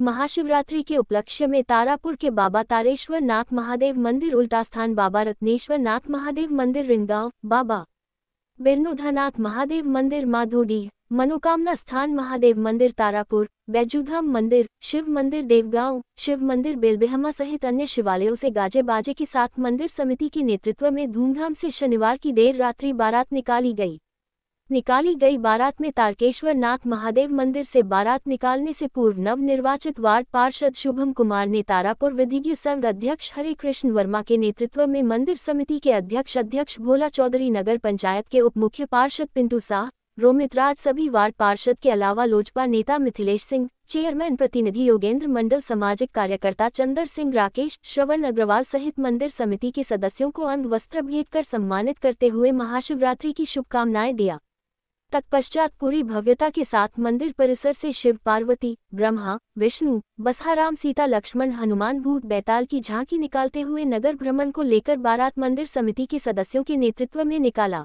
महाशिवरात्रि के उपलक्ष्य में तारापुर के बाबा तारेश्वर नाथ महादेव मंदिर उल्टास्थान बाबा रत्नेश्वर नाथ महादेव मंदिर रिंगाव बाबा बिरनुधानाथ महादेव मंदिर माधोडी मनोकामना स्थान महादेव मंदिर तारापुर बैजूधाम मंदिर शिव मंदिर देवगांव शिव मंदिर बेलबेहमा सहित अन्य शिवालयों से गाजे बाजे के साथ मंदिर समिति के नेतृत्व में धूमधाम से शनिवार की देर रात्रि बारात निकाली गई निकाली गई बारात में तारकेश्वर नाथ महादेव मंदिर से बारात निकालने से पूर्व नव निर्वाचित वार्ड पार्षद शुभम कुमार ने तारापुर विधिज्ञ संघ अध्यक्ष हरे कृष्ण वर्मा के नेतृत्व में मंदिर समिति के अध्यक्ष अध्यक्ष भोला चौधरी नगर पंचायत के उप मुख्य पार्षद पिंटू साह रोमित राज सभी वार्ड पार्षद के अलावा लोजपा नेता मिथिलेश सिंह चेयरमैन प्रतिनिधि योगेंद्र मंडल सामाजिक कार्यकर्ता चंदर सिंह राकेश श्रवण अग्रवाल सहित मंदिर समिति के सदस्यों को अंग वस्त्र भेंट कर सम्मानित करते हुए महाशिवरात्रि की शुभकामनाएं दिया तत्पश्चात पूरी भव्यता के साथ मंदिर परिसर से शिव पार्वती ब्रह्मा विष्णु बसहाराम सीता लक्ष्मण हनुमान भूत बैताल की झांकी निकालते हुए नगर भ्रमण को लेकर बारात मंदिर समिति के सदस्यों के नेतृत्व में निकाला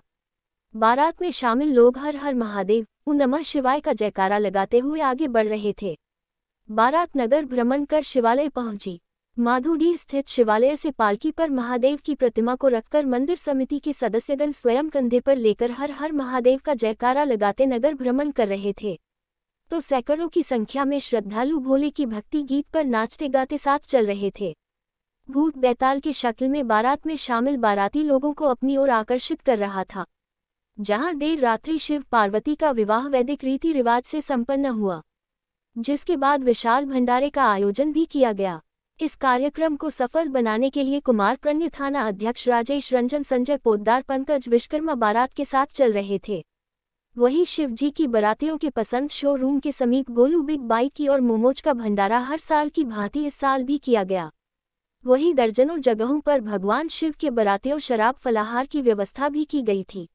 बारात में शामिल लोग हर हर महादेव उन नमः शिवाय का जयकारा लगाते हुए आगे बढ़ रहे थे बारात नगर भ्रमण कर शिवालय पहुंची माधुडीह स्थित शिवालय से पालकी पर महादेव की प्रतिमा को रखकर मंदिर समिति के सदस्यगण स्वयं कंधे पर लेकर हर हर महादेव का जयकारा लगाते नगर भ्रमण कर रहे थे तो सैकड़ों की संख्या में श्रद्धालु भोले की भक्ति गीत पर नाचते गाते साथ चल रहे थे भूत बैताल की शक्ल में बारात में शामिल बाराती लोगों को अपनी ओर आकर्षित कर रहा था जहां देर रात्रि शिव पार्वती का विवाह वैदिक रीति रिवाज से संपन्न हुआ जिसके बाद विशाल भंडारे का आयोजन भी किया गया इस कार्यक्रम को सफल बनाने के लिए कुमार प्रण्य थाना अध्यक्ष राजेश रंजन संजय पोद्दार पंकज विश्वकर्मा बारात के साथ चल रहे थे वहीं शिवजी की बरातियों के पसंद शोरूम के समीप गोलू बिग बाइक की और मोमोज का भंडारा हर साल की भांति इस साल भी किया गया वहीं दर्जनों जगहों पर भगवान शिव के बरातियों शराब फलाहार की व्यवस्था भी की गई थी